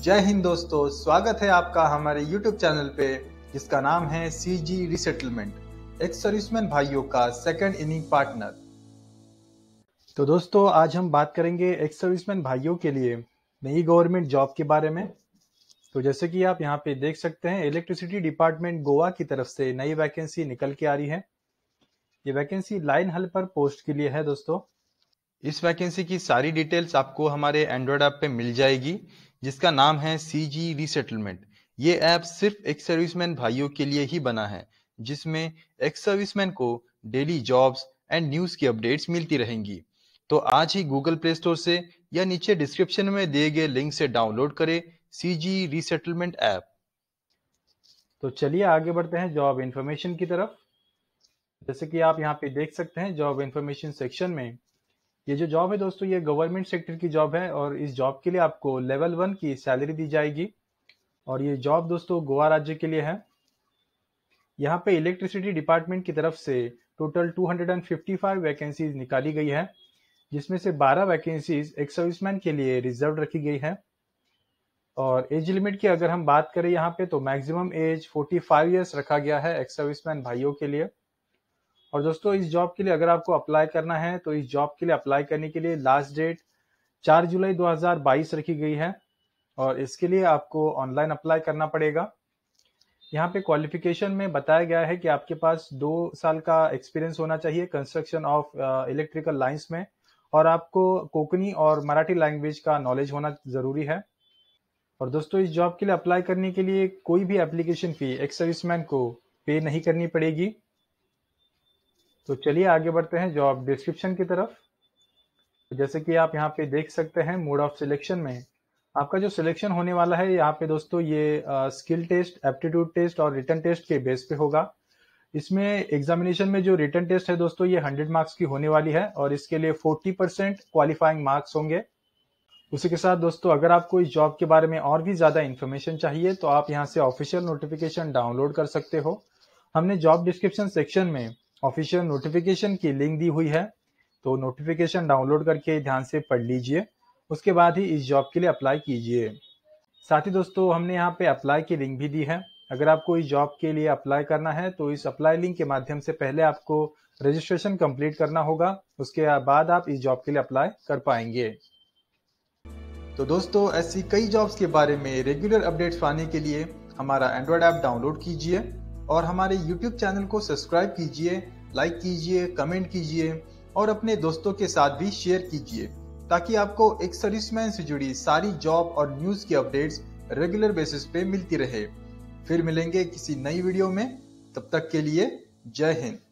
जय हिंद दोस्तों स्वागत है आपका हमारे YouTube चैनल पे जिसका नाम है C G resettlement ex serviceman भाइयों का सेकंड इनिंग पार्टनर तो दोस्तों आज हम बात करेंगे एक सर्विसमैन भाइयों के लिए नई गवर्नमेंट जॉब के बारे में तो जैसे कि आप यहाँ पे देख सकते हैं इलेक्ट्रिसिटी डिपार्टमेंट गोवा की तरफ से नई वैकेंसी निकल के आ रही है ये वैकेंसी लाइन हल पर पोस्ट के लिए है दोस्तों इस वैकेंसी की सारी डिटेल्स आपको हमारे एंड्रॉयड ऐप पे मिल जाएगी जिसका नाम है सी जी रिसेटलमेंट ये ऐप सिर्फ एक्स सर्विसमैन भाइयों के लिए ही बना है जिसमें एक्स सर्विसमैन को डेली जॉब्स एंड न्यूज की अपडेट्स मिलती रहेंगी तो आज ही गूगल प्ले स्टोर से या नीचे डिस्क्रिप्शन में दिए गए लिंक से डाउनलोड करें सी जी रिसेटलमेंट ऐप तो चलिए आगे बढ़ते हैं जॉब इन्फॉर्मेशन की तरफ जैसे कि आप यहाँ पे देख सकते हैं जॉब इन्फॉर्मेशन सेक्शन में ये जो जॉब है दोस्तों ये गवर्नमेंट सेक्टर की जॉब है और इस जॉब के लिए आपको लेवल वन की सैलरी दी जाएगी और ये जॉब दोस्तों गोवा राज्य के लिए है यहाँ पे इलेक्ट्रिसिटी डिपार्टमेंट की तरफ से टोटल 255 वैकेंसीज निकाली गई है जिसमें से 12 वैकेंसीज एक सर्विसमैन के लिए रिजर्व रखी गई है और एज लिमिट की अगर हम बात करें यहाँ पे तो मैक्सिमम एज 45 फाइव ईयर्स रखा गया है एक्स सर्विसमैन भाइयों के लिए और दोस्तों इस जॉब के लिए अगर आपको अप्लाई करना है तो इस जॉब के लिए अप्लाई करने के लिए लास्ट डेट चार जुलाई 2022 रखी गई है और इसके लिए आपको ऑनलाइन अप्लाई करना पड़ेगा यहाँ पे क्वालिफिकेशन में बताया गया है कि आपके पास दो साल का एक्सपीरियंस होना चाहिए कंस्ट्रक्शन ऑफ इलेक्ट्रिकल लाइन्स में और आपको कोकनी और मराठी लैंग्वेज का नॉलेज होना ज़रूरी है और दोस्तों इस जॉब के लिए अप्लाई करने के लिए कोई भी एप्लीकेशन फ़ी एक्स सर्विसमैन को पे नहीं करनी पड़ेगी तो चलिए आगे बढ़ते हैं जॉब डिस्क्रिप्शन की तरफ जैसे कि आप यहाँ पे देख सकते हैं मोड ऑफ सिलेक्शन में आपका जो सिलेक्शन होने वाला है यहाँ पे दोस्तों ये स्किल टेस्ट एप्टीट्यूड टेस्ट और रिटर्न टेस्ट के बेस पे होगा इसमें एग्जामिनेशन में जो रिटर्न टेस्ट है दोस्तों ये हंड्रेड मार्क्स की होने वाली है और इसके लिए फोर्टी परसेंट क्वालिफाइंग मार्क्स होंगे उसी के साथ दोस्तों अगर आपको इस जॉब के बारे में और भी ज़्यादा इन्फॉर्मेशन चाहिए तो आप यहाँ से ऑफिशियल नोटिफिकेशन डाउनलोड कर सकते हो हमने जॉब डिस्क्रिप्शन सेक्शन में ऑफिशियल नोटिफिकेशन की लिंक दी हुई है तो नोटिफिकेशन डाउनलोड करके ध्यान से पढ़ लीजिए उसके बाद ही इस जॉब के लिए अप्लाई कीजिए साथ ही दोस्तों हमने यहाँ पे अप्लाई की लिंक भी दी है अगर आपको इस जॉब के लिए अप्लाई करना है तो इस अप्लाई लिंक के माध्यम से पहले आपको रजिस्ट्रेशन कंप्लीट करना होगा उसके बाद आप इस जॉब के लिए अप्लाई कर पाएंगे तो दोस्तों ऐसी कई जॉब्स के बारे में रेगुलर अपडेट्स पाने के लिए हमारा एंड्रॉयड ऐप डाउनलोड कीजिए और हमारे YouTube चैनल को सब्सक्राइब कीजिए लाइक कीजिए कमेंट कीजिए और अपने दोस्तों के साथ भी शेयर कीजिए ताकि आपको एक सर्विसमैन से जुड़ी सारी जॉब और न्यूज़ की अपडेट्स रेगुलर बेसिस पे मिलती रहे फिर मिलेंगे किसी नई वीडियो में तब तक के लिए जय हिंद